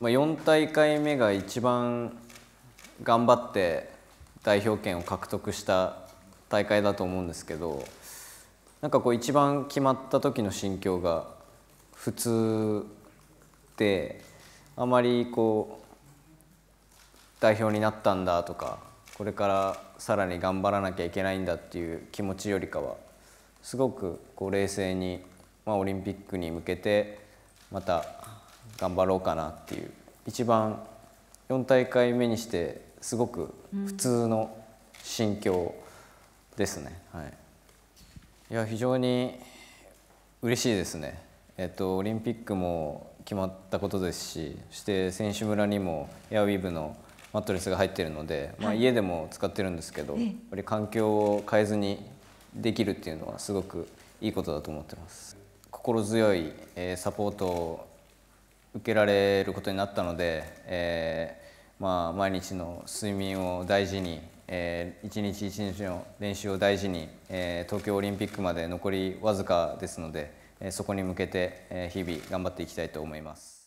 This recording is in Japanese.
まあ、4大会目が一番頑張って代表権を獲得した大会だと思うんですけどなんかこう一番決まった時の心境が普通であまりこう代表になったんだとかこれからさらに頑張らなきゃいけないんだっていう気持ちよりかはすごくこう冷静に、まあ、オリンピックに向けてまた頑張ろうかなっていう一番4大会目にしてすごく普通の心境ですね。はい、いや非常に嬉しいですね。えっとオリンピックも決まったことですし、そして選手村にもエアウィーヴのマットレスが入っているので、まあ、家でも使ってるんですけど、やっぱり環境を変えずにできるっていうのはすごくいいことだと思ってます。心強いサポート受けられることになったので、えー、まあ、毎日の睡眠を大事に、えー、一日一日の練習を大事に、えー、東京オリンピックまで残りわずかですので、えそこに向けて、え日々頑張っていきたいと思います。